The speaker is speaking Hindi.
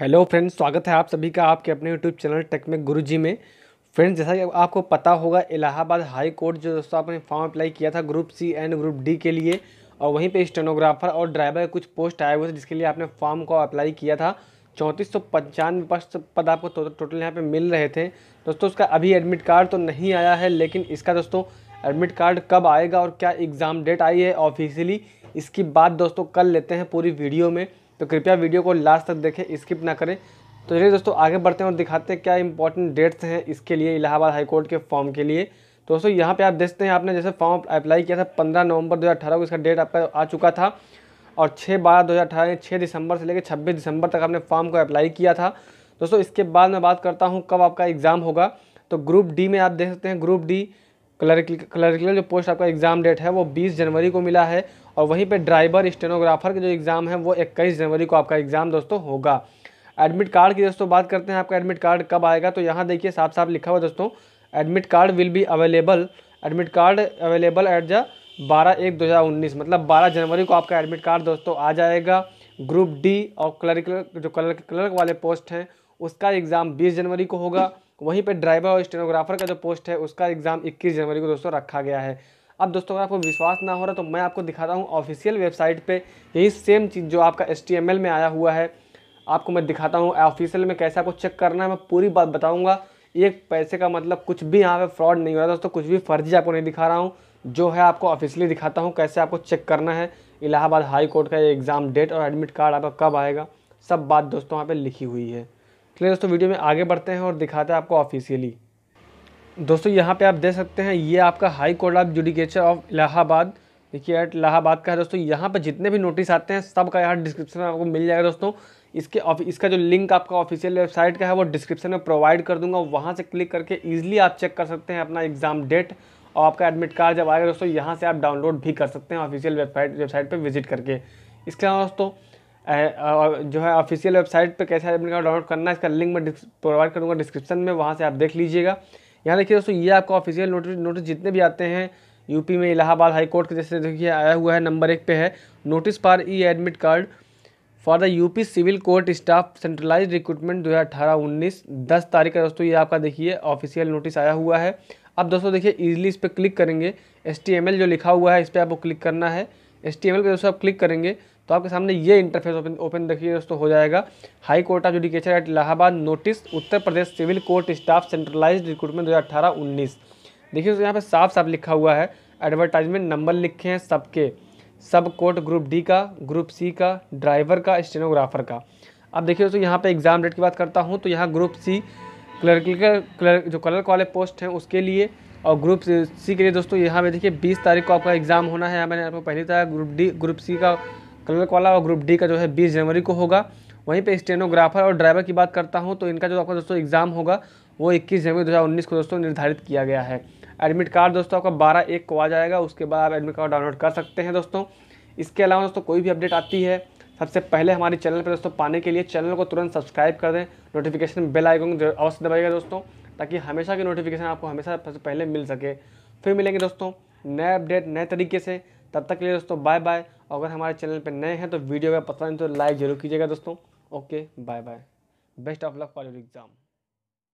हेलो फ्रेंड्स स्वागत है आप सभी का आपके अपने यूट्यूब चैनल टेक में गुरुजी में फ्रेंड्स जैसा कि आपको पता होगा इलाहाबाद हाई कोर्ट जो दोस्तों आपने फॉर्म अप्लाई किया था group C and group D के लिए और वहीं पे स्टेनोग्राफर और ड्राइवर के कुछ पोस्ट आए हुए थे जिसके लिए आपने फॉर्म को अप्लाई किया था चौंतीस सौ पंचानवे पद आपको टोटल तो, तो यहाँ पर मिल रहे थे दोस्तों उसका अभी एडमिट कार्ड तो नहीं आया है लेकिन इसका दोस्तों एडमिट कार्ड कब आएगा और क्या एग्ज़ाम डेट आई है ऑफिशियली इसकी बात दोस्तों कल लेते हैं पूरी वीडियो में तो कृपया वीडियो को लास्ट तक देखें स्किप ना करें तो चलिए दोस्तों आगे बढ़ते हैं और दिखाते हैं क्या इंपॉर्टेंट डेट्स हैं इसके लिए इलाहाबाद हाईकोर्ट के फॉर्म के लिए तो दोस्तों यहाँ पे आप देखते हैं आपने जैसे फॉर्म अप्लाई किया था पंद्रह नवंबर दो को इसका डेट आपका आ चुका था और छः बारह हज़ार अठारह छः दिसंबर से लेकर छब्बीस दिसंबर तक आपने फॉर्म को अप्लाई किया था दोस्तों इसके बाद मैं बात करता हूँ कब आपका एग्ज़ाम होगा तो ग्रुप डी में आप देख सकते हैं ग्रुप डी क्लरिकल क्लरिकल जो पोस्ट आपका एग्ज़ाम डेट है वो 20 जनवरी को मिला है और वहीं पे ड्राइवर स्टेनोग्राफर का जो एग्ज़ाम है वो 21 जनवरी को आपका एग्ज़ाम दोस्तों होगा एडमिट कार्ड की दोस्तों बात करते हैं आपका एडमिट कार्ड कब आएगा तो यहाँ देखिए साफ साफ लिखा हुआ दोस्तों admit card will be available admit card available at the बारह एक दो हज़ार उन्नीस मतलब बारह जनवरी को आपका एडमिट कार्ड दोस्तों आ जाएगा ग्रुप डी और क्लरिकल जो क्लर्क क्लर्क वाले पोस्ट हैं उसका एग्ज़ाम बीस जनवरी को होगा वहीं पर ड्राइवर और स्टेनोग्राफर का जो पोस्ट है उसका एग्ज़ाम इक्कीस जनवरी को दोस्तों रखा गया है अब दोस्तों अगर आपको विश्वास ना हो रहा तो मैं आपको दिखाता हूँ ऑफिशियल वेबसाइट पे यही सेम चीज़ जो आपका एस में आया हुआ है आपको मैं दिखाता हूँ ऑफिशियल में कैसे आपको चेक करना है मैं पूरी बात बताऊँगा एक पैसे का मतलब कुछ भी यहाँ पर फ्रॉड नहीं हो रहा दोस्तों कुछ भी फर्जी आपको नहीं दिखा रहा हूँ जो है आपको ऑफिशियली दिखाता हूँ कैसे आपको चेक करना है इलाहाबाद हाई कोर्ट का एग्ज़ाम डेट और एडमिट कार्ड आपका कब आएगा सब बात दोस्तों यहाँ पर लिखी हुई है चलिए दोस्तों वीडियो में आगे बढ़ते हैं और दिखाते हैं आपको ऑफिशियली दोस्तों यहाँ पे आप देख सकते हैं ये आपका high court of judicature of Allahabad देखिए एट इलाहाबाद का है दोस्तों यहाँ पर जितने भी नोटिस आते हैं सब का यहाँ डिस्क्रिप्शन में आपको मिल जाएगा दोस्तों इसके इसका जो लिंक आपका ऑफिशियल वेबसाइट का है वो डिस्क्रिप्शन में प्रोवाइड कर दूंगा वहाँ से क्लिक करके ईजिली आप चेक कर सकते हैं अपना एग्ज़ाम डेट और आपका एडमिट कार्ड जब आएगा दोस्तों यहाँ से आप डाउनलोड भी कर सकते हैं ऑफिशियल वेबसाइट वेबसाइट पर विजिट करके इसके अलावा दोस्तों जो है ऑफिशियल वेबसाइट पे कैसे एडमिट कार्ड डाउनलोड करना है इसका लिंक मैं प्रोवाइड करूँगा डिस्क्रिप्शन में वहाँ से आप देख लीजिएगा यहाँ देखिए दोस्तों ये आपको ऑफिशियल नोटिस नोटिस जितने भी आते हैं यूपी में इलाहाबाद हाई कोर्ट के जैसे देखिए आया हुआ है नंबर एक पे है notice per E admit card for the UP civil court staff centralize recruitment दो हज़ार अठारह उन्नीस दस तारीख का दोस्तों ये आपका देखिए ऑफिशियल नोटिस आया हुआ है अब दोस्तों देखिए ईजिली इस पर क्लिक करेंगे एस जो लिखा हुआ है इस पर आपको क्लिक करना है एस पे दोस्तों आप क्लिक करेंगे तो आपके सामने ये इंटरफेस ओपन ओपन देखिए दोस्तों हो जाएगा high court of judicature at Allahabad notice Uttar Pradesh civil court staff centralize recruitment दो हज़ार देखिए दोस्तों यहाँ पर साफ साफ लिखा हुआ है एडवर्टाइजमेंट नंबर लिखे हैं सबके सब कोर्ट ग्रुप डी का ग्रुप सी का ड्राइवर का स्टेनोग्राफर का अब देखिए दोस्तों यहाँ पर एग्ज़ाम डेट की बात करता हूँ तो यहाँ ग्रुप सी क्लर्क क्लर्क जो क्लर्क वाले पोस्ट हैं उसके लिए और ग्रुप सी के लिए दोस्तों यहाँ पे देखिए 20 तारीख को आपका एग्ज़ाम होना है यहाँ मैंने आपको पहली तरह ग्रुप डी ग्रुप सी का क्लर्क वाला और ग्रुप डी का जो है बीस जनवरी को होगा वहीं पर स्टेनोग्राफर और ड्राइवर की बात करता हूँ तो इनका जो आपका दोस्तों एग्ज़ाम होगा वो इक्कीस जनवरी दो को दोस्तों निर्धारित किया गया है एडमिट कार्ड दोस्तों आपका बारह एक को आ जाएगा उसके बाद आप एडमिट कार्ड डाउनलोड कर सकते हैं दोस्तों इसके अलावा दोस्तों कोई भी अपडेट आती है सबसे पहले हमारे चैनल पर दोस्तों पाने के लिए चैनल को तुरंत सब्सक्राइब कर दें नोटिफिकेशन बेल आइकन अवश्य दबाइएगा दोस्तों ताकि हमेशा की नोटिफिकेशन आपको हमेशा सबसे पहले मिल सके फिर मिलेंगे दोस्तों नए अपडेट नए तरीके से तब तक के लिए दोस्तों बाय बाय और अगर हमारे चैनल पर नए हैं तो वीडियो का नहीं तो लाइक जरूर कीजिएगा दोस्तों okay bye bye best of luck for your exam